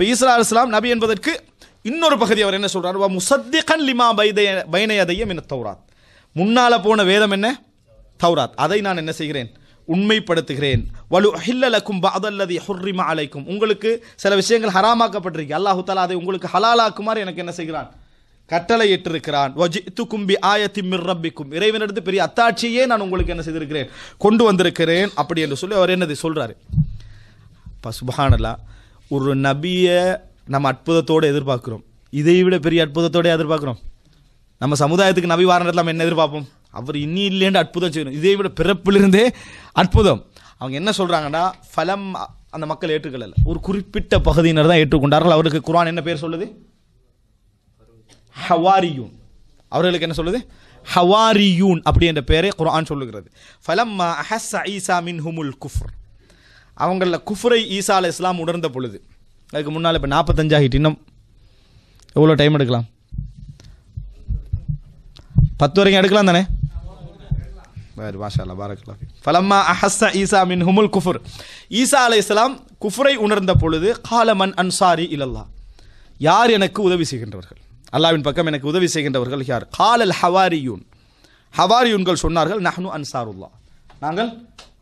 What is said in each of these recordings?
இப்போ ஈசா அலுவலாம் நபி என்பதற்கு இன்னொரு பகுதி அவர் என்ன சொல்கிறார் வா முசத்திகன் லிமா பைதய பைனயதையம் என தௌராத் முன்னால் போன வேதம் என்ன தௌராத் அதை நான் என்ன செய்கிறேன் உண்மைப்படுத்துகிறேன் வலு அஹில்லலக்கும் பதல்லதி ஹுர்ரிமா அலைக்கும் உங்களுக்கு சில விஷயங்கள் ஹராமாக்கப்பட்டிருக்கு அல்லாஹு தாலா அதை உங்களுக்கு ஹலாலாக்குமாறு எனக்கு என்ன செய்கிறான் கட்டளை இட்டிருக்கிறான் வஜித்து கும்பி ஆயத்தி மிர்ரப்பிக்கும் இறைவனடுத்து பெரிய அத்தாட்சியே நான் உங்களுக்கு என்ன செய்திருக்கிறேன் கொண்டு வந்திருக்கிறேன் அப்படி என்று சொல்லி அவர் என்னது சொல்கிறாரு இப்போ சுபஹானல்லா ஒரு நபியை நம்ம அற்புதத்தோடு எதிர்பார்க்குறோம் இதை விட பெரிய அற்புதத்தோடு எதிர்பார்க்குறோம் நம்ம சமுதாயத்துக்கு நபி வாரணத்தில் நம்ம என்ன எதிர்பார்ப்போம் அவர் இனி இல்லைன்னு அற்புதம் செய்யணும் இதை விட பிறப்பிலிருந்தே அற்புதம் அவங்க என்ன சொல்கிறாங்கன்னா ஃபலம் அந்த மக்கள் ஏற்றுக்கல ஒரு குறிப்பிட்ட பகுதியினர் தான் ஏற்றுக்கொண்டார்கள் அவருக்கு குரான் என்ன பேர் சொல்லுது ஹவாரியூன் அவர்களுக்கு என்ன சொல்லுது ஹவாரியூன் அப்படி என்ற பெயரை குரான் சொல்லுகிறது ஃபலம் அஹஸ் ஐசா மின் ஹுமுல் குஃப்ர் அவங்களில் குஃப்ரை ஈசா அலை இஸ்லாம் உணர்ந்த பொழுது அதுக்கு முன்னால் இப்போ நாற்பத்தஞ்சாகிட்டு இன்னும் எவ்வளோ டைம் எடுக்கலாம் பத்து வரைக்கும் எடுக்கலாம் தானே வேறு மாஷாலா பாரக்லா ஃபலம்மா அஹஸ்ஸ ஈசா ஹுமுல் குஃபுர் ஈசா அலை இஸ்லாம் குஃபுரை உணர்ந்த பொழுது காலமன் அன்சாரி இல்லல்லா யார் எனக்கு உதவி செய்கின்றவர்கள் அல்லாவின் பக்கம் எனக்கு உதவி செய்கின்றவர்கள் யார் காலல் ஹவாரியூன் ஹவாரியூன்கள் சொன்னார்கள் நஹ்னு அன்சாருல்லா நாங்கள்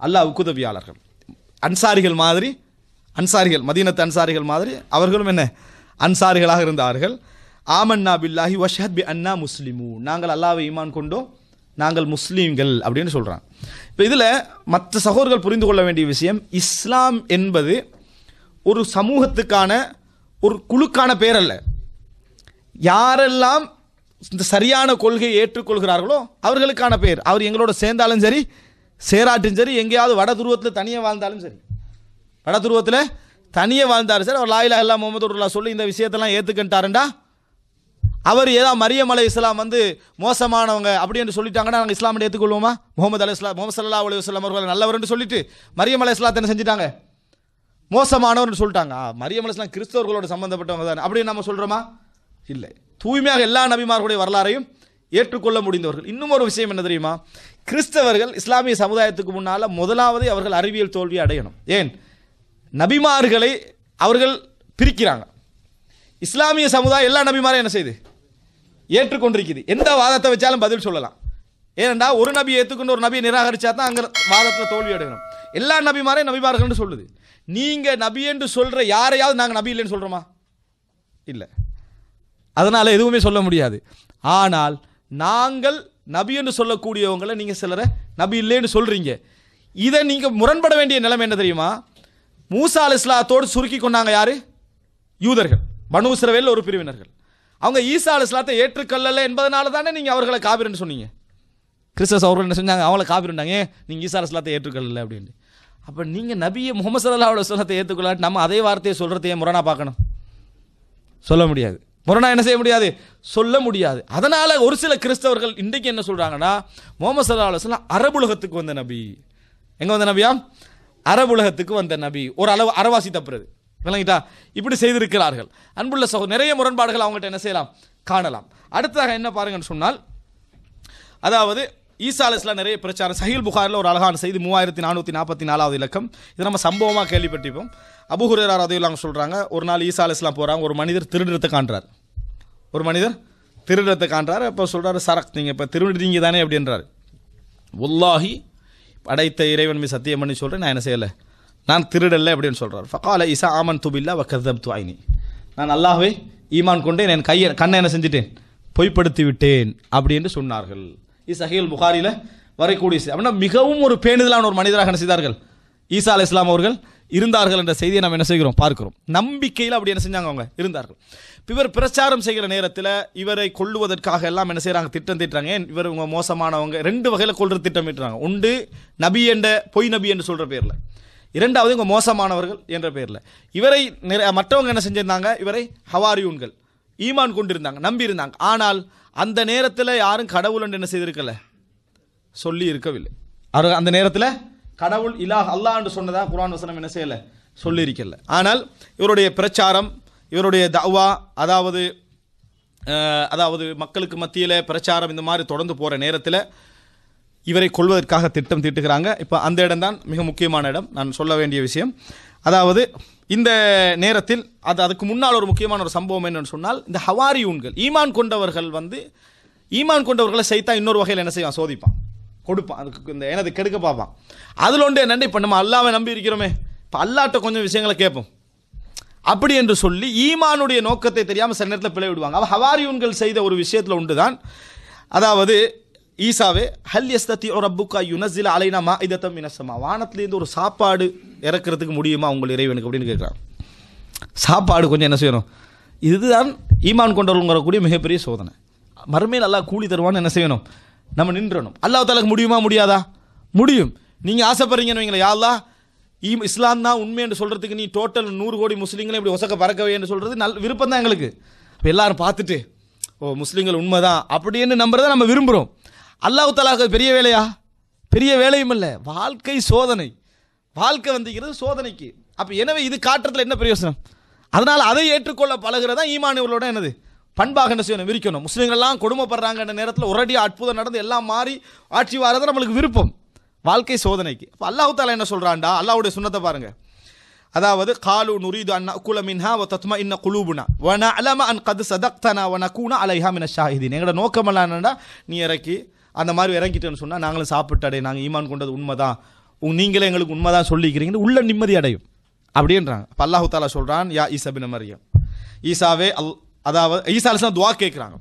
அல்லாவுக்கு உதவியாளர்கள் அன்சாரிகள் மாதிரி அன்சாரிகள் மதீனத்து அன்சாரிகள் மாதிரி அவர்களும் என்ன அன்சாரிகளாக இருந்தார்கள் ஆமன்னா பில்லாஹி வஷத் பி அன்னா முஸ்லீமு நாங்கள் அல்லாவை ஈமான் கொண்டோம் நாங்கள் முஸ்லீம்கள் அப்படின்னு சொல்கிறாங்க இப்போ இதில் மற்ற சகோதரர்கள் புரிந்து கொள்ள வேண்டிய விஷயம் இஸ்லாம் என்பது ஒரு சமூகத்துக்கான ஒரு குழுக்கான பேர் அல்ல யாரெல்லாம் இந்த சரியான கொள்கையை ஏற்றுக்கொள்கிறார்களோ அவர்களுக்கான பேர் அவர் எங்களோட சேர்ந்தாலும் சரி சேராட்டும் சரி எங்கேயாவது வட துருவத்தில் தனியாக வாழ்ந்தாலும் சரி வட துருவத்தில் தனியாக வாழ்ந்தார் சார் அவர் லாயிலா இல்லா முகமது ரூல்லா சொல்லி இந்த விஷயத்தெல்லாம் ஏற்றுக்கிட்டாருண்டா அவர் ஏதாவது மரியமலை இஸ்லாம் வந்து மோசமானவங்க அப்படி என்று சொல்லிட்டாங்கன்னா நாங்கள் இஸ்லாம் ஏற்றுக்கொள்வோமா முகமது அலி இஸ்லாம் முகமது சல்லா அலி வஸ்லாம் அவர்கள் நல்லவர்னு சொல்லிட்டு மரியமலை அலை இஸ்லாத்தை என்ன மோசமானவர்னு சொல்லிட்டாங்க மரியமலைஸ்லாம் இஸ்லாம் கிறிஸ்தவர்களோட சம்மந்தப்பட்டவங்க தானே அப்படின்னு நம்ம சொல்கிறோமா இல்லை தூய்மையாக எல்லா நபிமார்களுடைய வரலாறையும் ஏற்றுக்கொள்ள முடிந்தவர்கள் இன்னும் ஒரு விஷயம் என்ன தெரியுமா கிறிஸ்தவர்கள் இஸ்லாமிய சமுதாயத்துக்கு முன்னால் முதலாவது அவர்கள் அறிவியல் தோல்வி அடையணும் ஏன் நபிமார்களை அவர்கள் பிரிக்கிறாங்க இஸ்லாமிய சமுதாயம் எல்லா நபிமாரும் என்ன செய்யுது ஏற்றுக்கொண்டிருக்குது எந்த வாதத்தை வச்சாலும் பதில் சொல்லலாம் ஏனெண்டா ஒரு நபி ஏற்றுக்கொண்டு ஒரு நபியை நிராகரிச்சா தான் அங்கே வாதத்தில் தோல்வி அடையணும் எல்லா நபிமாரையும் நபிமார்கள்னு சொல்லுது நீங்கள் நபி என்று சொல்கிற யாரையாவது நாங்கள் நபி இல்லைன்னு சொல்கிறோமா இல்லை அதனால் எதுவுமே சொல்ல முடியாது ஆனால் நாங்கள் நபி என்று சொல்லக்கூடியவங்களை நீங்கள் சிலரை நபி இல்லைன்னு சொல்கிறீங்க இதை நீங்கள் முரண்பட வேண்டிய நிலைமை என்ன தெரியுமா மூசா அலுஸ்லாத்தோடு இஸ்லாத்தோடு சுருக்கி கொண்டாங்க யார் யூதர்கள் பனு ஒரு பிரிவினர்கள் அவங்க ஈசா அலுஸ்லாத்தை இஸ்லாத்தை ஏற்றுக்கொள்ளலை என்பதனால தானே நீங்கள் அவர்களை காபிரன்னு சொன்னீங்க கிறிஸ்தஸ் அவர்கள் என்ன செஞ்சாங்க அவங்கள காபிரண்டாங்க நீங்கள் ஈசா அலுஸ்லாத்தை இஸ்லாத்தை ஏற்றுக்கொள்ளலை அப்படின்னு அப்போ நீங்கள் நபியை முகமது சல்லா அலுவலத்தை ஏற்றுக்கொள்ளாட்டு நம்ம அதே வார்த்தையை சொல்கிறதையே முரணாக பார்க்கணும் சொல்ல முடியாது முரணா என்ன செய்ய முடியாது சொல்ல முடியாது அதனால் ஒரு சில கிறிஸ்தவர்கள் இன்றைக்கு என்ன சொல்கிறாங்கன்னா முகமது சல்லா அலுவலாம் அரபுலகத்துக்கு வந்த நபி எங்கே வந்த நபியாம் அரபுலகத்துக்கு வந்த நபி ஒரு அளவு அறவாசி தப்புறது விளங்கிட்டா இப்படி செய்திருக்கிறார்கள் அன்புள்ள சகோ நிறைய முரண்பாடுகள் அவங்கள்ட்ட என்ன செய்யலாம் காணலாம் அடுத்ததாக என்ன பாருங்கன்னு சொன்னால் அதாவது ஈசாலஸ்ல நிறைய பிரச்சாரம் சஹில் புகாரில் ஒரு அழகான செய்தி மூவாயிரத்தி நானூற்றி நாற்பத்தி நாலாவது இலக்கம் இது நம்ம சம்பவமாக கேள்விப்பட்டிருப்போம் அபுஹுரேரா ரதையுல்லாங்க சொல்கிறாங்க ஒரு நாள் ஈசாலஸ்லாம் போகிறாங்க ஒரு மனிதர் திருநிறத்தை காண்றார் ஒரு மனிதர் திருநிறத்தை காண்றார் இப்போ சொல்கிறார் சரக் நீங்கள் இப்போ திருநிறீங்க தானே அப்படின்றார் உல்லாகி படைத்த இறைவன் மீ சத்தியம் பண்ணி சொல்கிறேன் நான் என்ன செய்யலை நான் திருடலை அப்படின்னு சொல்கிறார் ஃபகால ஈசா ஆமன் துபில்லா வக்கதப் துவாயினி நான் நல்லாவே ஈமான் கொண்டேன் என் கையை கண்ணை என்ன செஞ்சிட்டேன் பொய்ப்படுத்தி விட்டேன் அப்படின்னு சொன்னார்கள் சஹீல் புகாரியில் வரக்கூடிய அப்படின்னா மிகவும் ஒரு பேணுதலான ஒரு மனிதராக என்ன செய்தார்கள் ஈசா அலி இஸ்லாம் அவர்கள் இருந்தார்கள் என்ற செய்தியை நம்ம என்ன செய்கிறோம் பார்க்கிறோம் நம்பிக்கையில் அப்படி என்ன செஞ்சாங்க அவங்க இருந்தார்கள் இவர் பிரச்சாரம் செய்கிற நேரத்தில் இவரை கொள்ளுவதற்காக எல்லாம் என்ன செய்கிறாங்க திட்டம் ஏன் இவர் இவங்க மோசமானவங்க ரெண்டு வகையில் கொள்கிற திட்டமிட்டுறாங்க உண்டு நபி என்ற பொய் நபி என்று சொல்கிற பேரில் இரண்டாவது இவங்க மோசமானவர்கள் என்ற பேரில் இவரை மற்றவங்க என்ன செஞ்சிருந்தாங்க இவரை ஹவாரியூன்கள் ஈமான் கொண்டிருந்தாங்க நம்பியிருந்தாங்க ஆனால் அந்த நேரத்தில் யாரும் கடவுள் என்று என்ன செய்திருக்கல சொல்லி இருக்கவில்லை அவர் அந்த நேரத்தில் கடவுள் இலா அல்லா என்று சொன்னதாக குரான் வசனம் என்ன செய்யலை சொல்லியிருக்கல ஆனால் இவருடைய பிரச்சாரம் இவருடைய தவா அதாவது அதாவது மக்களுக்கு மத்தியில் பிரச்சாரம் இந்த மாதிரி தொடர்ந்து போகிற நேரத்தில் இவரை கொள்வதற்காக திட்டம் தீட்டுகிறாங்க இப்போ அந்த இடம் தான் மிக முக்கியமான இடம் நான் சொல்ல வேண்டிய விஷயம் அதாவது இந்த நேரத்தில் அது அதுக்கு முன்னால் ஒரு முக்கியமான ஒரு சம்பவம் என்னன்னு சொன்னால் இந்த ஹவாரியூன்கள் ஈமான் கொண்டவர்கள் வந்து ஈமான் கொண்டவர்களை செய்தா இன்னொரு வகையில் என்ன செய்வான் சோதிப்பான் கொடுப்பான் அதுக்கு இந்த எனது கெடுக்க பார்ப்பான் அதில் ஒன்று என்னென்ன இப்போ நம்ம அல்லாவை நம்பி இருக்கிறோமே இப்போ அல்லாட்ட கொஞ்சம் விஷயங்களை கேட்போம் அப்படி என்று சொல்லி ஈமானுடைய நோக்கத்தை தெரியாமல் சில நேரத்தில் பிழை விடுவாங்க அவள் ஹவாரியூன்கள் செய்த ஒரு விஷயத்தில் உண்டு தான் அதாவது ஈசாவே ஹல் ஒரு அப்புக்கா யுனஸில் அலைனா மா இதத்தம் இனசமா வானத்துலேருந்து ஒரு சாப்பாடு இறக்கிறதுக்கு முடியுமா உங்கள் இறைவனுக்கு அப்படின்னு கேட்குறான் சாப்பாடு கொஞ்சம் என்ன செய்யணும் இதுதான் ஈமான் கொண்டவர்கள் கூடிய மிகப்பெரிய சோதனை மறுமையில் நல்லா கூலி தருவான்னு என்ன செய்யணும் நம்ம நின்றணும் அல்லாஹாலுக்கு முடியுமா முடியாதா முடியும் நீங்கள் ஆசைப்படுறீங்கன்னு வைங்களேன் யாழ்லா ஈம் இஸ்லாம் தான் உண்மை என்று சொல்கிறதுக்கு நீ டோட்டல் நூறு கோடி முஸ்லீம்களை இப்படி ஒசக்க பறக்கவே என்று சொல்கிறது நல் விருப்பம் தான் எங்களுக்கு இப்போ எல்லோரும் பார்த்துட்டு ஓ முஸ்லீம்கள் உண்மை தான் அப்படின்னு நம்புறதை நம்ம விரும்புகிறோம் அல்லாஹு தலாக பெரிய வேலையா பெரிய வேலையும் இல்லை வாழ்க்கை சோதனை வாழ்க்கை வந்துக்கிறது சோதனைக்கு அப்போ எனவே இது காட்டுறதுல என்ன பிரயோசனம் அதனால் அதை ஏற்றுக்கொள்ள பழகிறதா ஈமானவர்களோட என்னது பண்பாக என்ன செய்யணும் விரிக்கணும் முஸ்லீம்கள்லாம் கொடுமைப்படுறாங்கன்ற நேரத்தில் ஒரடியாக அற்புதம் நடந்து எல்லாம் மாறி ஆட்சி வரதான் நம்மளுக்கு விருப்பம் வாழ்க்கை சோதனைக்கு இப்போ அல்லாஹு தாலா என்ன சொல்கிறான்டா அல்லாவுடைய சுண்ணத்தை பாருங்கள் அதாவது காலு நுரீது அண்ணா குல மின்ஹா ஒ தத்மா இன்ன குலூபுனா வன அலம அன் கது சதக்தனா வன கூனா அலைஹா மின ஷாஹிதீன் எங்களோட நோக்கமெல்லாம் என்னன்னா நீ இறக்கி அந்த மாதிரி இறங்கிட்டேன்னு சொன்னால் நாங்களும் சாப்பிட்டு அடையும் நாங்கள் ஈமான் கொண்டது உண்மைதான் நீங்களே எங்களுக்கு உண்மை தான் சொல்லிக்கிறீங்கன்னு உள்ள நிம்மதி அடையும் அப்படின்றாங்க பல்லாஹு தாலா சொல்கிறான் யா ஈசாபின் மரியம் ஈசாவே அல் அதாவது ஈசா துவா கேட்குறாங்க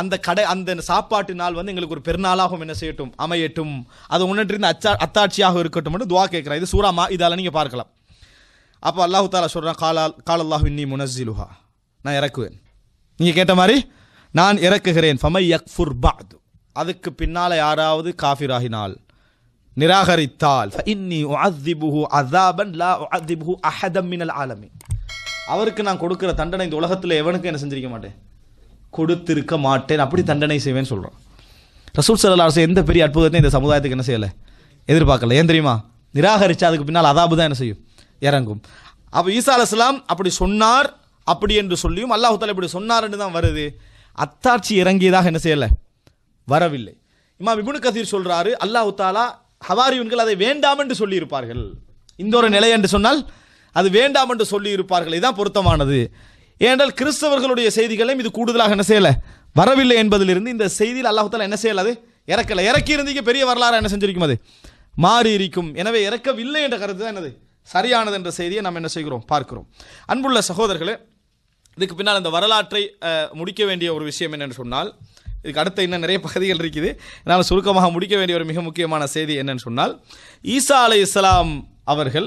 அந்த கடை அந்த சாப்பாட்டு நாள் வந்து எங்களுக்கு ஒரு பெருநாளாகவும் என்ன செய்யட்டும் அமையட்டும் அது உன்னிருந்து அச்சா அத்தாட்சியாக இருக்கட்டும் மட்டும் துவா கேட்குறேன் இது சூறாமா இதால் நீங்கள் பார்க்கலாம் அப்போ அல்லாஹு தாலா சொல்கிறான் காலால் கால் அல்லாஹு இன்னி முனஸிலுஹா நான் இறக்குவேன் நீங்கள் கேட்ட மாதிரி நான் இறக்குகிறேன் ஃபமை யக்ஃபுர் பாது அதுக்கு பின்னால் யாராவது காஃபிராகினால் நிராகரித்தால் ஆலமி அவருக்கு நான் கொடுக்குற தண்டனை இந்த உலகத்தில் எவனுக்கு என்ன செஞ்சிருக்க மாட்டேன் கொடுத்திருக்க மாட்டேன் அப்படி தண்டனை செய்வேன்னு சொல்கிறான் ரசூல் சல்லா அரசு எந்த பெரிய அற்புதத்தையும் இந்த சமுதாயத்துக்கு என்ன செய்யலை எதிர்பார்க்கல ஏன் தெரியுமா நிராகரித்தா அதுக்கு பின்னால் அதாபு தான் என்ன செய்யும் இறங்கும் அப்போ ஈசா அலுவலாம் அப்படி சொன்னார் அப்படி என்று சொல்லியும் அல்லாஹு தாலா இப்படி சொன்னார்னு தான் வருது அத்தாட்சி இறங்கியதாக என்ன செய்யலை வரவில்லை இம்மா விபுனு கதீர் சொல்றாரு அல்லாஹு தாலா ஹவாரியுன்கள் அதை வேண்டாம் என்று சொல்லியிருப்பார்கள் இந்த ஒரு நிலை என்று சொன்னால் அது வேண்டாம் என்று சொல்லியிருப்பார்கள் இதுதான் பொருத்தமானது ஏனென்றால் கிறிஸ்தவர்களுடைய செய்திகளையும் இது கூடுதலாக என்ன செய்யலை வரவில்லை என்பதிலிருந்து இந்த செய்தியில் அல்லாஹால என்ன செய்யலாது இறக்கலை இறக்கி இருந்தீங்க பெரிய வரலாறு என்ன செஞ்சிருக்கும் அது மாறி இருக்கும் எனவே இறக்கவில்லை என்ற கருத்து தான் என்னது சரியானது என்ற செய்தியை நாம் என்ன செய்கிறோம் பார்க்கிறோம் அன்புள்ள சகோதரர்களே இதுக்கு பின்னால் இந்த வரலாற்றை முடிக்க வேண்டிய ஒரு விஷயம் என்னென்னு சொன்னால் இதுக்கு அடுத்த இன்னும் நிறைய பகுதிகள் இருக்குது நான் சுருக்கமாக முடிக்க வேண்டிய ஒரு மிக முக்கியமான செய்தி என்னன்னு சொன்னால் ஈசா அலை இஸ்லாம் அவர்கள்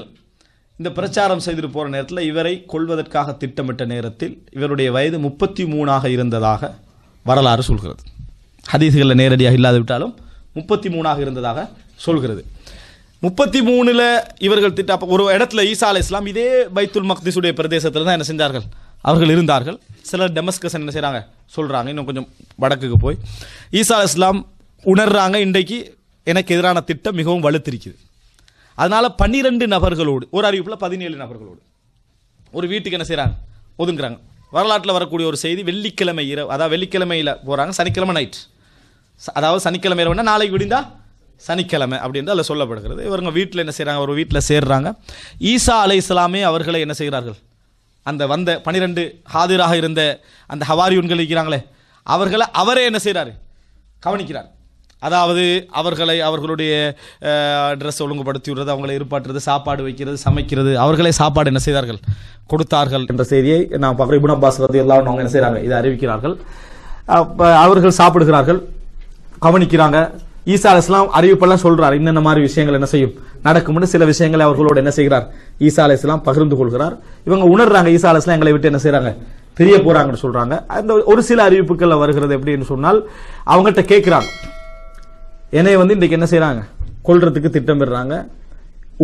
இந்த பிரச்சாரம் செய்துட்டு போகிற நேரத்தில் இவரை கொள்வதற்காக திட்டமிட்ட நேரத்தில் இவருடைய வயது முப்பத்தி மூணாக இருந்ததாக வரலாறு சொல்கிறது ஹதீசுகளில் நேரடியாக இல்லாது முப்பத்தி மூணாக இருந்ததாக சொல்கிறது முப்பத்தி மூணில் இவர்கள் திட்ட ஒரு இடத்துல ஈசா அலை இஸ்லாம் இதே பைத்துல் மக்திசுடைய பிரதேசத்தில் தான் என்ன செஞ்சார்கள் அவர்கள் இருந்தார்கள் சிலர் டெமஸ்கஸ் என்ன செய்கிறாங்க சொல்கிறாங்க இன்னும் கொஞ்சம் வடக்குக்கு போய் ஈசா இஸ்லாம் உணர்றாங்க இன்றைக்கு எனக்கு எதிரான திட்டம் மிகவும் வலுத்திருக்குது அதனால் பன்னிரெண்டு நபர்களோடு ஒரு அறிவிப்பில் பதினேழு நபர்களோடு ஒரு வீட்டுக்கு என்ன செய்கிறாங்க ஒதுங்குறாங்க வரலாற்றில் வரக்கூடிய ஒரு செய்தி வெள்ளிக்கிழமை இரவு அதாவது வெள்ளிக்கிழமையில் போகிறாங்க சனிக்கிழமை நைட் அதாவது சனிக்கிழமை இரவுனா நாளைக்கு விடிந்தால் சனிக்கிழமை அப்படின்ட்டு அதில் சொல்லப்படுகிறது இவங்க வீட்டில் என்ன செய்கிறாங்க ஒரு வீட்டில் சேர்றாங்க ஈசா அலை இஸ்லாமே அவர்களை என்ன செய்கிறார்கள் அந்த வந்த பனிரெண்டு ஹாதிராக இருந்த அந்த ஹவாரியுன்கள் இருக்கிறாங்களே அவர்களை அவரே என்ன செய்கிறார் கவனிக்கிறார் அதாவது அவர்களை அவர்களுடைய ட்ரெஸ் ஒழுங்குபடுத்தி விடுறது அவங்களை இருப்பாட்டுறது சாப்பாடு வைக்கிறது சமைக்கிறது அவர்களே சாப்பாடு என்ன செய்தார்கள் கொடுத்தார்கள் என்ற செய்தியை நான் பார்க்குறேன் இபுன் அப்பாஸ் வந்து எல்லாம் அவங்க என்ன செய்கிறாங்க இதை அறிவிக்கிறார்கள் அவர்கள் சாப்பிடுகிறார்கள் கவனிக்கிறாங்க ஈசா அலிஸ்லாம் அறிவிப்பெல்லாம் சொல்றார் என்னென்ன மாதிரி விஷயங்கள் என்ன செய்யும் நடக்கும் சில விஷயங்களை அவர்களோடு என்ன செய்கிறார் ஈசா இஸ்லாம் பகிர்ந்து கொள்கிறார் இவங்க உணர்றாங்க ஈசா இஸ்லாம் எங்களை விட்டு என்ன செய்யறாங்க தெரிய போறாங்கன்னு சொல்றாங்க அந்த ஒரு சில அறிவிப்புகள் வருகிறது எப்படின்னு சொன்னால் அவங்ககிட்ட கேட்கிறாங்க என்னை வந்து இன்றைக்கு என்ன செய்யறாங்க கொள்றதுக்கு திட்டமிடுறாங்க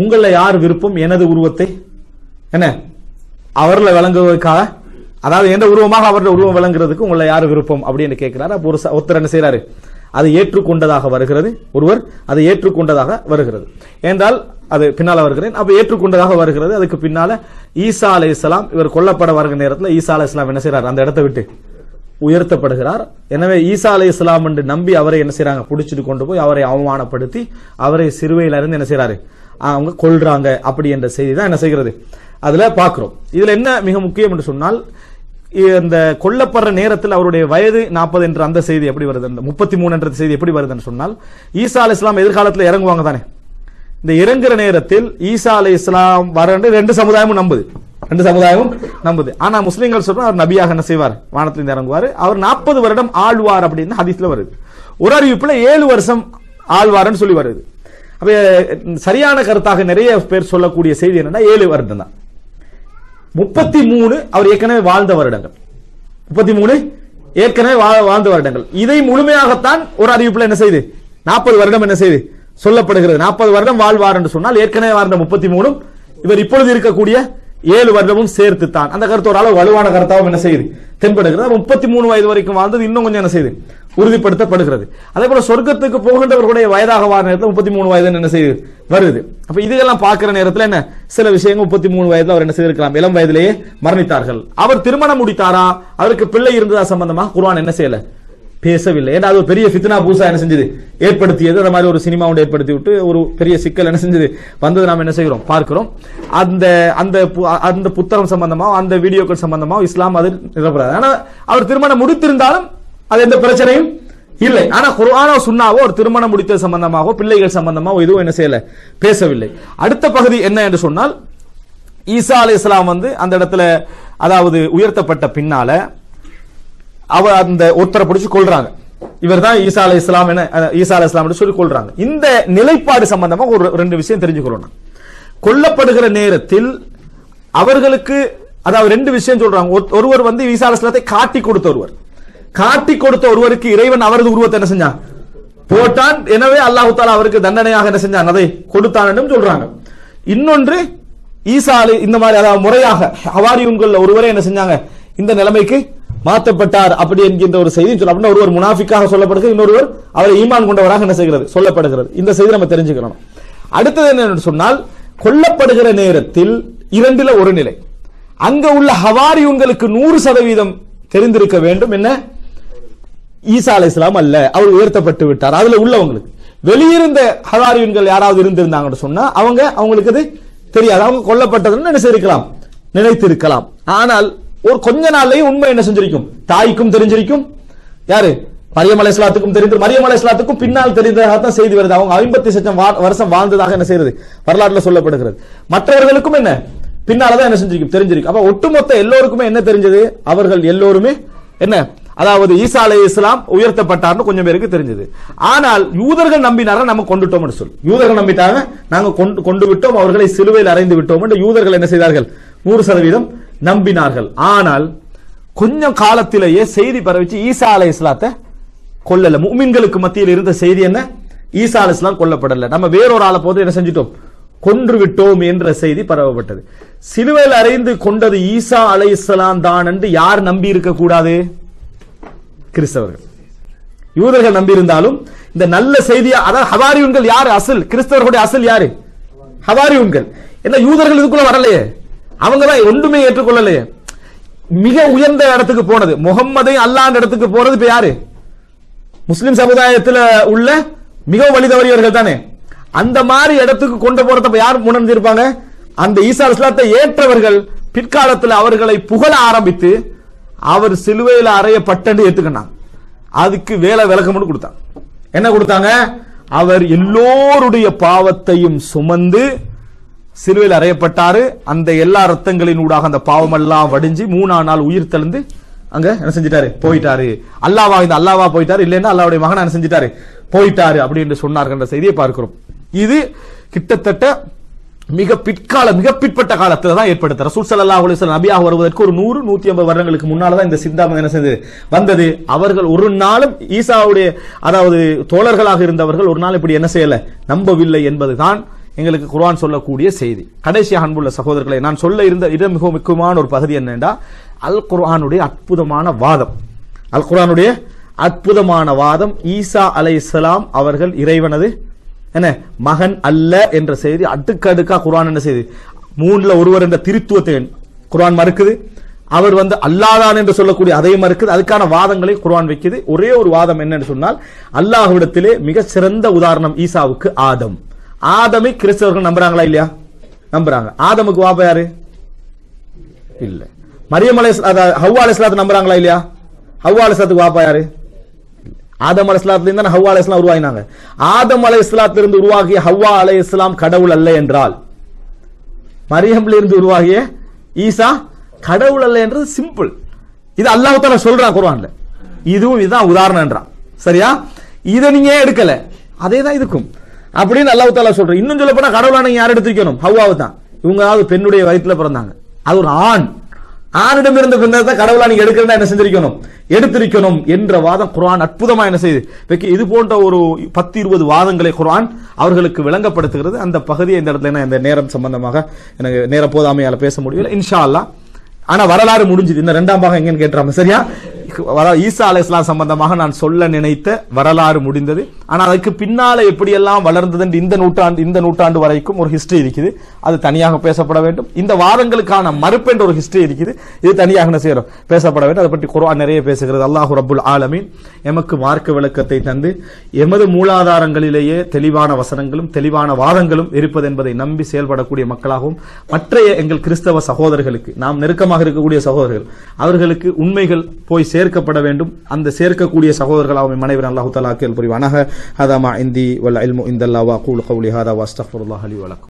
உங்களில் யார் விருப்பம் எனது உருவத்தை என்ன அவர்ல விளங்குவதற்காக அதாவது எந்த உருவமாக அவருடைய உருவம் விளங்குறதுக்கு உங்களை யார் விருப்பம் அப்படின்னு கேட்கிறாரு அப்போ ஒரு ஒருத்தர் என்ன செய்யறாரு அதை ஏற்றுக்கொண்டதாக வருகிறது ஒருவர் அதை ஏற்றுக்கொண்டதாக வருகிறது என்றால் அது பின்னால் வருகிறேன் அப்போ ஏற்றுக்கொண்டதாக வருகிறது அதுக்கு பின்னால ஈசா அலை இஸ்லாம் இவர் கொல்லப்பட வருகிற நேரத்தில் ஈசா அலை இஸ்லாம் என்ன செய்யறார் அந்த இடத்தை விட்டு உயர்த்தப்படுகிறார் எனவே ஈசா அலை இஸ்லாம் என்று நம்பி அவரை என்ன செய்யறாங்க பிடிச்சிட்டு கொண்டு போய் அவரை அவமானப்படுத்தி அவரை இருந்து என்ன செய்யறாரு அவங்க கொள்றாங்க அப்படி என்ற செய்தி தான் என்ன செய்கிறது அதுல பாக்குறோம் இதுல என்ன மிக முக்கியம் என்று சொன்னால் இந்த கொல்லப்படுற நேரத்தில் அவருடைய வயது நாற்பது என்ற அந்த செய்தி எப்படி வருது அந்த முப்பத்தி மூணு என்ற செய்தி எப்படி வருதுன்னு சொன்னால் ஈசா அலி இஸ்லாம் எதிர்காலத்தில் இறங்குவாங்க தானே இந்த இறங்குற நேரத்தில் ஈசா அலி இஸ்லாம் வர ரெண்டு சமுதாயமும் நம்புது ரெண்டு சமுதாயமும் நம்புது ஆனா முஸ்லீம்கள் சொல்றோம் அவர் நபியாக என்ன செய்வார் வானத்திலிருந்து இறங்குவார் அவர் நாற்பது வருடம் ஆழ்வார் அப்படின்னு ஹதீஸ்ல வருது ஒரு அறிவிப்புல ஏழு வருஷம் ஆழ்வார்னு சொல்லி வருது அப்ப சரியான கருத்தாக நிறைய பேர் சொல்லக்கூடிய செய்தி என்னன்னா ஏழு வருடம் தான் முப்பத்தி மூணு அவர் ஏற்கனவே வாழ்ந்த வருடங்கள் முப்பத்தி மூணு ஏற்கனவே வாழ்ந்த வருடங்கள் இதை முழுமையாகத்தான் ஒரு அறிவிப்புல என்ன செய்து நாற்பது வருடம் என்ன செய்து சொல்லப்படுகிறது நாற்பது வருடம் வாழ்வார் என்று சொன்னால் ஏற்கனவே வாழ்ந்த முப்பத்தி மூணும் இவர் இப்பொழுது இருக்கக்கூடிய ஏழு வருடமும் சேர்த்து தான் அந்த கருத்து ஒரு அளவு வலுவான கருத்தாகவும் என்ன செய்யுது தென்படுகிறது முப்பத்தி மூணு வயது வரைக்கும் வாழ்ந்தது இன்னும் கொஞ்சம் என்ன செய்யுது உறுதிப்படுத்தப்படுகிறது அதே போல சொர்க்கத்துக்கு போகின்றவர்களுடைய வயதாக வார நேரத்தில் முப்பத்தி மூணு வயது என்ன செய்யுது வருது அப்ப இதெல்லாம் பார்க்கிற நேரத்தில் என்ன சில விஷயங்கள் முப்பத்தி மூணு வயதுல அவர் என்ன செய்திருக்கலாம் இளம் வயதிலேயே மரணித்தார்கள் அவர் திருமணம் முடித்தாரா அவருக்கு பிள்ளை இருந்ததா சம்பந்தமாக குர்வான் என்ன செய்யல பேசவில்லை ஏன்னா அது ஒரு பெரிய ஃபித்னா பூசா என்ன செஞ்சது ஏற்படுத்தியது அந்த மாதிரி ஒரு சினிமா ஒன்று ஏற்படுத்தி விட்டு ஒரு பெரிய சிக்கல் என்ன செஞ்சது வந்தது நாம் என்ன செய்கிறோம் பார்க்கிறோம் அந்த அந்த அந்த புத்தகம் சம்பந்தமாக அந்த வீடியோக்கள் சம்பந்தமாக இஸ்லாம் அது நிலப்படாது ஆனால் அவர் திருமணம் முடித்திருந்தாலும் அது எந்த பிரச்சனையும் இல்லை ஆனா குர்ஆனோ சுண்ணாவோ ஒரு திருமணம் முடித்த சம்பந்தமாக பிள்ளைகள் சம்பந்தமாக எதுவும் என்ன செய்யல பேசவில்லை அடுத்த பகுதி என்ன என்று சொன்னால் ஈசா அலி இஸ்லாம் வந்து அந்த இடத்துல அதாவது உயர்த்தப்பட்ட பின்னால அவ அந்த ஒருத்தரை பிடிச்சு கொள்றாங்க இவர் தான் ஈசா அலி இஸ்லாம் என ஈசா அலி இஸ்லாம் சொல்லி கொள்றாங்க இந்த நிலைப்பாடு சம்பந்தமாக ஒரு ரெண்டு விஷயம் தெரிஞ்சுக்கொள்ளணும் கொல்லப்படுகிற நேரத்தில் அவர்களுக்கு அதாவது ரெண்டு விஷயம் சொல்றாங்க ஒருவர் வந்து ஈசா அலை இஸ்லாத்தை காட்டி கொடுத்த ஒருவர் காட்டி கொடுத்த ஒருவருக்கு இறைவன் அவரது உருவத்தை என்ன செஞ்சான் போட்டான் எனவே அல்லாஹு தாலா அவருக்கு தண்டனையாக என்ன செஞ்சான் அதை கொடுத்தான் சொல்றாங்க இன்னொன்று ஈசா அலி இந்த மாதிரி அதாவது முறையாக ஹவாரியுங்கள்ல ஒருவரே என்ன செஞ்சாங்க இந்த நிலைமைக்கு மாற்றப்பட்டார் அப்படி என்கின்ற ஒரு செய்தி ஒருவர் முனாஃபிக்காக சொல்லப்படுகிறது இன்னொருவர் அவரை ஈமான் கொண்டவராக என்ன செய்கிறது சொல்லப்படுகிறது இந்த செய்தி நம்ம தெரிஞ்சுக்கணும் அடுத்தது என்ன சொன்னால் கொல்லப்படுகிற நேரத்தில் இரண்டில ஒரு நிலை அங்க உள்ள ஹவாரி உங்களுக்கு நூறு சதவீதம் தெரிந்திருக்க வேண்டும் என்ன ஈசா அலை இஸ்லாம் அல்ல அவர் உயர்த்தப்பட்டு விட்டார் அதுல உள்ளவங்களுக்கு வெளியிருந்த ஹவாரியன்கள் யாராவது இருந்திருந்தாங்கன்னு சொன்னா அவங்க அவங்களுக்கு அது தெரியாது அவங்க கொல்லப்பட்டதுன்னு நினைச்சிருக்கலாம் நினைத்திருக்கலாம் ஆனால் ஒரு கொஞ்ச நாள்லயும் உண்மை என்ன செஞ்சிருக்கும் தாய்க்கும் தெரிஞ்சிருக்கும் யாரு மரியம் சலாத்துக்கும் இஸ்லாத்துக்கும் தெரிந்து மரியம் அலை இஸ்லாத்துக்கும் பின்னால் தெரிந்ததாகத்தான் செய்தி வருது அவங்க ஐம்பத்தி சட்சம் வருஷம் வாழ்ந்ததாக என்ன செய்யறது வரலாற்றுல சொல்லப்படுகிறது மற்றவர்களுக்கும் என்ன பின்னாலதான் என்ன செஞ்சிருக்கும் தெரிஞ்சிருக்கும் அப்ப ஒட்டுமொத்த எல்லோருக்குமே என்ன தெரிஞ்சது அவர்கள் எல்லோருமே என்ன அதாவது ஈசா அலை இஸ்லாம் உயர்த்தப்பட்டார்னு கொஞ்சம் பேருக்கு தெரிஞ்சது ஆனால் யூதர்கள் நம்பினார நம்ம கொண்டுட்டோம்னு சொல்லு யூதர்கள் நம்பிட்டாங்க நாங்க கொண்டு கொண்டு விட்டோம் அவர்களை சிலுவையில் அறைந்து விட்டோம் என்று யூதர்கள் என்ன செய்தார்கள் நூறு சதவீதம் நம்பினார்கள் ஆனால் கொஞ்சம் காலத்திலேயே செய்தி பரவிச்சு ஈசா அலை இஸ்லாத்தை கொல்லல முமின்களுக்கு மத்தியில் இருந்த செய்தி என்ன ஈசா அலை இஸ்லாம் கொல்லப்படல நம்ம வேறொரு ஆளை போது என்ன செஞ்சிட்டோம் கொன்று விட்டோம் என்ற செய்தி பரவப்பட்டது சிலுவையில் அறைந்து கொண்டது ஈசா அலை இஸ்லாம் தான் என்று யார் நம்பி இருக்க கூடாது கிறிஸ்தவர்கள் யூதர்கள் நம்பி இருந்தாலும் இந்த நல்ல செய்தியா அதாவது ஹவாரியுன்கள் யாரு அசல் கிறிஸ்தவர்களுடைய அசல் யாரு ஹவாரியுன்கள் என்ன யூதர்கள் இதுக்குள்ள வரலையே அவங்க தான் ஒன்றுமே ஏற்றுக்கொள்ளலையே மிக உயர்ந்த இடத்துக்கு போனது முகம்மதை அல்லாண்ட இடத்துக்கு போறது இப்ப யாரு முஸ்லிம் சமுதாயத்தில் உள்ள மிக வழி தவறியவர்கள் தானே அந்த மாதிரி இடத்துக்கு கொண்டு போறத யார் முன்னிருப்பாங்க அந்த ஈசா இஸ்லாத்தை ஏற்றவர்கள் பிற்காலத்தில் அவர்களை புகழ ஆரம்பித்து அவர் சிலுவையில் அறையப்பட்டன்னு ஏத்துக்கினாங்க அதுக்கு வேலை விளக்கம்னு கொடுத்தாங்க என்ன கொடுத்தாங்க அவர் எல்லோருடைய பாவத்தையும் சுமந்து சிலுவையில் அறையப்பட்டாரு அந்த எல்லா ரத்தங்களின் ஊடாக அந்த பாவம் எல்லாம் வடிஞ்சு மூணா நாள் உயிர் தெளிந்து அங்க என்ன செஞ்சிட்டாரு போயிட்டாரு அல்லாவா இந்த அல்லாவா போயிட்டாரு இல்லைன்னா அல்லாவுடைய மகன் என்ன செஞ்சிட்டாரு போயிட்டாரு அப்படின்னு என்ற செய்தியை பார்க்கிறோம் இது கிட்டத்தட்ட மிக பிற்கால மிக பிற்பட்ட காலத்துல தான் ஏற்படுத்த ரசூல் சல்லா அலிஸ்லாம் நபியாக வருவதற்கு ஒரு நூறு நூத்தி ஐம்பது வருடங்களுக்கு முன்னாலதான் தான் இந்த சிந்தாமம் என்ன செய்து வந்தது அவர்கள் ஒரு நாளும் ஈசாவுடைய அதாவது தோழர்களாக இருந்தவர்கள் ஒரு நாள் இப்படி என்ன செய்யல நம்பவில்லை என்பதுதான் எங்களுக்கு குர்ஆன் சொல்லக்கூடிய செய்தி கடைசியாக அன்புள்ள சகோதரர்களை நான் சொல்ல இருந்த இடம் மிக முக்கியமான ஒரு பகுதி என்னென்றா அல் குர்ஆனுடைய அற்புதமான வாதம் அல் குர்ஆனுடைய அற்புதமான வாதம் ஈசா அலை இஸ்லாம் அவர்கள் இறைவனது என்ன மகன் அல்ல என்ற செய்தி அடுக்கடுக்கா குரான் என்ன செய்தி மூணுல ஒருவர் என்ற திருத்துவத்தை குரான் மறுக்குது அவர் வந்து அல்லாதான் என்று சொல்லக்கூடிய அதையும் மறுக்குது அதுக்கான வாதங்களை குரான் வைக்குது ஒரே ஒரு வாதம் என்னன்னு சொன்னால் அல்லாஹ்விடத்திலே மிக சிறந்த உதாரணம் ஈசாவுக்கு ஆதம் ஆதமை கிறிஸ்தவர்கள் நம்புறாங்களா இல்லையா நம்புறாங்க ஆதமுக்கு வாப்பா யாரு இல்ல மரியமலை ஹவ்வா நம்புறாங்களா இல்லையா ஹவ்வா அலிஸ்லாத்துக்கு வாப்பா யாரு ஆதம் அலை இஸ்லாத்துல இருந்து ஹவ்வா அலை இஸ்லாம் உருவாகினாங்க ஆதம் அலை இஸ்லாத்திலிருந்து உருவாகிய ஹவ்வா அலை இஸ்லாம் கடவுள் அல்ல என்றால் மரியம்ல இருந்து உருவாகிய ஈசா கடவுள் அல்ல என்றது சிம்பிள் இது அல்லாஹ் தால சொல்றான் குர்ஆன்ல இதுவும் இதுதான் உதாரணம்ன்றான் சரியா இதை நீங்க எடுக்கல அதே தான் இதுக்கும் அப்படின்னு அல்லாஹ் தாலா சொல்றேன் இன்னும் சொல்ல போனா கடவுளான யார் எடுத்துக்கணும் ஹவ்வாவு தான் இவங்க அதாவது பெண்ணுடைய வயிற்றுல பிறந்தாங்க அது ஒரு ஆண் ஆணிடம் இருந்த பிறந்தா தான் கடவுளா நீங்க எடுக்கிறதா என்ன செஞ்சிருக்கணும் எடுத்திருக்கணும் என்ற வாதம் குரான் அற்புதமா என்ன செய்யுது இது போன்ற ஒரு பத்து இருபது வாதங்களை குரான் அவர்களுக்கு விளங்கப்படுத்துகிறது அந்த பகுதியை இந்த இடத்துல இந்த நேரம் சம்பந்தமாக எனக்கு நேர போதாமையால பேச முடியல இன்ஷா அல்லா ஆனா வரலாறு முடிஞ்சது இந்த ரெண்டாம் பாகம் எங்கன்னு கேட்டுறாங்க சரியா அதாவது ஈசா அலையாம் சம்பந்தமாக நான் சொல்ல நினைத்த வரலாறு முடிந்தது ஆனால் அதுக்கு பின்னால எப்படியெல்லாம் வளர்ந்தது இந்த நூற்றாண்டு இந்த நூற்றாண்டு வரைக்கும் ஒரு ஹிஸ்டரி இருக்குது அது தனியாக பேசப்பட வேண்டும் இந்த வாதங்களுக்கான என்ற ஒரு ஹிஸ்டரி இருக்குது இது தனியாக செய்யறோம் பேசப்பட வேண்டும் அதை பற்றி குரான் நிறைய பேசுகிறது அல்லாஹு ரபுல் ஆலமின் எமக்கு மார்க்க விளக்கத்தை தந்து எமது மூலாதாரங்களிலேயே தெளிவான வசனங்களும் தெளிவான வாதங்களும் இருப்பது என்பதை நம்பி செயல்படக்கூடிய மக்களாகவும் மற்றைய எங்கள் கிறிஸ்தவ சகோதரர்களுக்கு நாம் நெருக்கமாக இருக்கக்கூடிய சகோதரர்கள் அவர்களுக்கு உண்மைகள் போய் சேர்க்க சேர்க்கப்பட வேண்டும் அந்த சேர்க்கக்கூடிய சகோதரர்கள் அவன் மனைவர் அல்லாஹு தலா கேள்புரிவானாக அதாமா இந்தி வல்ல இல்மு இந்த அல்லாவா கூழ் கவுலி ஹாதா வாஸ்தஃபுல்லாஹ் அலி வழக்கம்